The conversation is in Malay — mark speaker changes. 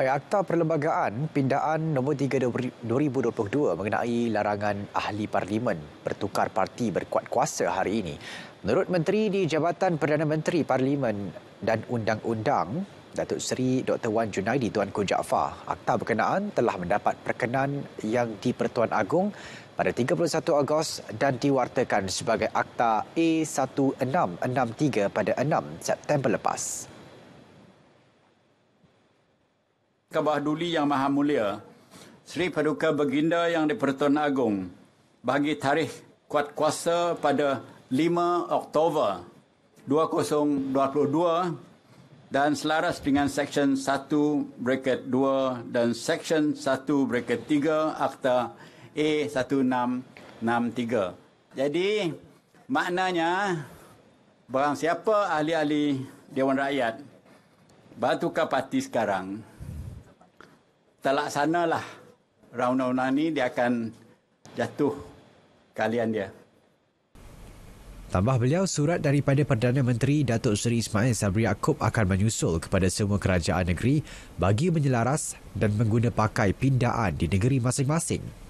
Speaker 1: Baik, Akta Perlembagaan Pindaan No. 3 2022 mengenai larangan ahli parlimen bertukar parti berkuat kuasa hari ini. Menurut Menteri di Jabatan Perdana Menteri Parlimen dan Undang-Undang, Datuk Seri Dr. Wan Junaidi Tuan Jaafar, Akta berkenaan telah mendapat perkenan yang di-Pertuan Agong pada 31 Ogos dan diwartakan sebagai Akta A1663 pada 6 September lepas.
Speaker 2: Kabahduli Yang Maha Mulia, Sri Paduka Baginda Yang Dipertuan pertuan Agong, bagi tarikh kuat kuasa pada 5 Oktober 2022 dan selaras dengan Seksyen 1 bracket 2 dan Seksyen 1 bracket 3 Akta A1663. Jadi maknanya barang siapa ahli-ahli Dewan Rakyat batu kapati sekarang telak sanalah raunan-raunan ini dia akan jatuh kalian dia.
Speaker 1: Tambah beliau, surat daripada Perdana Menteri Datuk Seri Ismail Sabri Yaakob akan menyusul kepada semua kerajaan negeri bagi menyelaras dan menggunakan pakai pindaan di negeri masing-masing